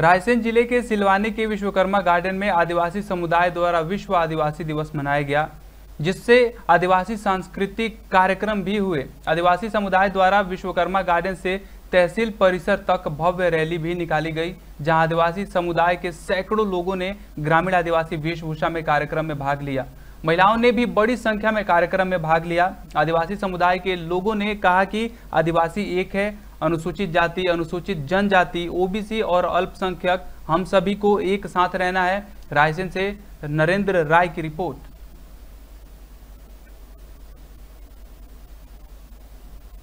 रायसेन जिले के सिलवानी के विश्वकर्मा गार्डन में आदिवासी समुदाय द्वारा विश्व आदिवासी दिवस मनाया गया जिससे आदिवासी सांस्कृतिक कार्यक्रम भी हुए आदिवासी समुदाय द्वारा विश्वकर्मा गार्डन से तहसील परिसर तक भव्य रैली भी निकाली गई जहां आदिवासी समुदाय के सैकड़ों लोगों ने ग्रामीण आदिवासी वेशभूषा में कार्यक्रम में भाग लिया महिलाओं ने भी बड़ी संख्या में कार्यक्रम में भाग लिया आदिवासी समुदाय के लोगों ने कहा कि आदिवासी एक है अनुसूचित जाति अनुसूचित जनजाति ओबीसी और अल्पसंख्यक हम सभी को एक साथ रहना है रायसेन से नरेंद्र राय की रिपोर्ट